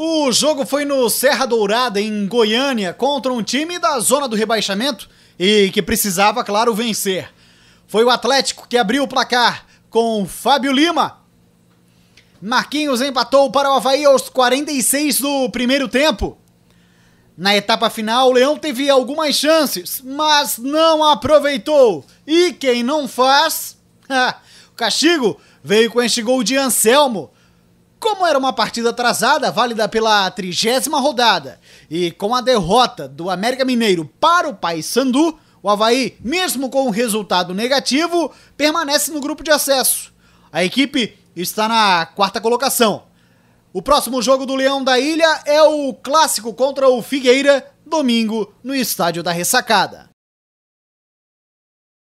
O jogo foi no Serra Dourada, em Goiânia, contra um time da zona do rebaixamento e que precisava, claro, vencer. Foi o Atlético que abriu o placar com Fábio Lima. Marquinhos empatou para o Havaí aos 46 do primeiro tempo. Na etapa final, o Leão teve algumas chances, mas não aproveitou. E quem não faz? o castigo veio com este gol de Anselmo como era uma partida atrasada, válida pela trigésima rodada, e com a derrota do América Mineiro para o Paysandu, o Havaí, mesmo com o um resultado negativo, permanece no grupo de acesso. A equipe está na quarta colocação. O próximo jogo do Leão da Ilha é o clássico contra o Figueira, domingo, no Estádio da Ressacada.